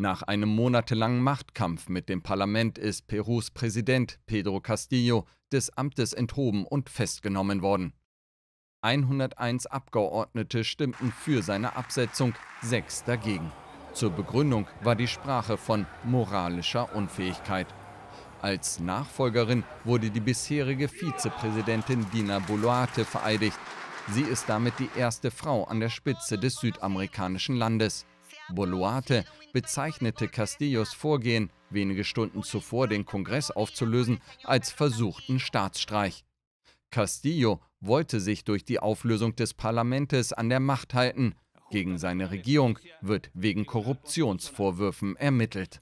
Nach einem monatelangen Machtkampf mit dem Parlament ist Perus Präsident Pedro Castillo des Amtes enthoben und festgenommen worden. 101 Abgeordnete stimmten für seine Absetzung, sechs dagegen. Zur Begründung war die Sprache von moralischer Unfähigkeit. Als Nachfolgerin wurde die bisherige Vizepräsidentin Dina Boluarte vereidigt. Sie ist damit die erste Frau an der Spitze des südamerikanischen Landes. Boluarte bezeichnete Castillos Vorgehen, wenige Stunden zuvor den Kongress aufzulösen, als versuchten Staatsstreich. Castillo wollte sich durch die Auflösung des Parlaments an der Macht halten. Gegen seine Regierung wird wegen Korruptionsvorwürfen ermittelt.